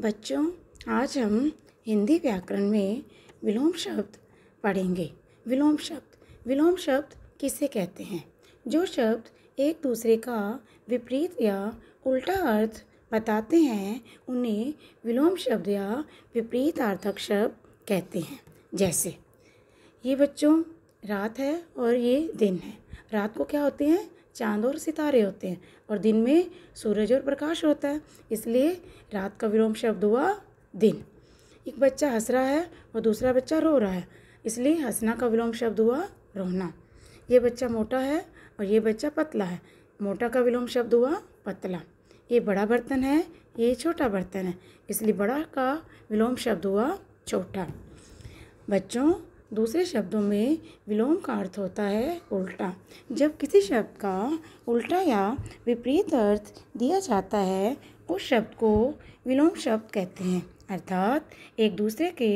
बच्चों आज हम हिंदी व्याकरण में विलोम शब्द पढ़ेंगे विलोम शब्द विलोम शब्द किसे कहते हैं जो शब्द एक दूसरे का विपरीत या उल्टा अर्थ बताते हैं उन्हें विलोम शब्द या विपरीत अर्थक शब्द कहते हैं जैसे ये बच्चों रात है और ये दिन है रात को क्या होते हैं चांद और सितारे होते हैं और दिन में सूरज और प्रकाश होता है इसलिए रात का विलोम शब्द हुआ दिन एक बच्चा हंस रहा है और दूसरा बच्चा रो रहा है इसलिए हंसना का विलोम शब्द हुआ रोना ये बच्चा मोटा है और ये बच्चा पतला है मोटा का विलोम शब्द हुआ पतला ये बड़ा बर्तन है ये छोटा बर्तन है इसलिए बड़ा का विलोम शब्द हुआ छोटा बच्चों दूसरे शब्दों में विलोम का अर्थ होता है उल्टा जब किसी शब्द का उल्टा या विपरीत अर्थ दिया जाता है उस शब्द को विलोम शब्द कहते हैं अर्थात एक दूसरे के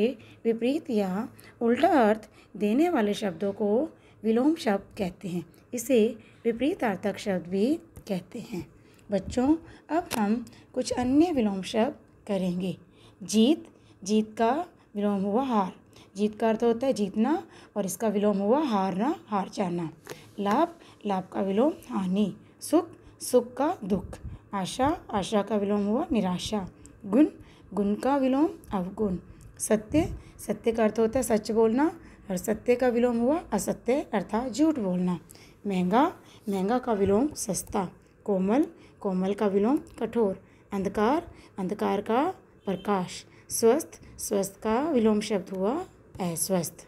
विपरीत या उल्टा अर्थ देने वाले शब्दों को विलोम शब्द कहते हैं इसे विपरीत अर्थक शब्द भी कहते हैं बच्चों अब हम कुछ अन्य विलोम शब्द करेंगे जीत जीत का विलोम हुआ हार जीत का अर्थ होता है जीतना और इसका विलोम हुआ हारना हार जाना लाभ लाभ का विलोम हानि सुख सुख का दुख आशा आशा का विलोम हुआ निराशा गुण गुण का विलोम अवगुण सत्य सत्य का अर्थ होता है सच बोलना और सत्य का विलोम हुआ असत्य अर्थात झूठ बोलना महंगा महंगा का विलोम सस्ता कोमल कोमल का विलोम कठोर अंधकार अंधकार का प्रकाश स्वस्थ स्वस्थ का विलोम शब्द हुआ अस्वस्थ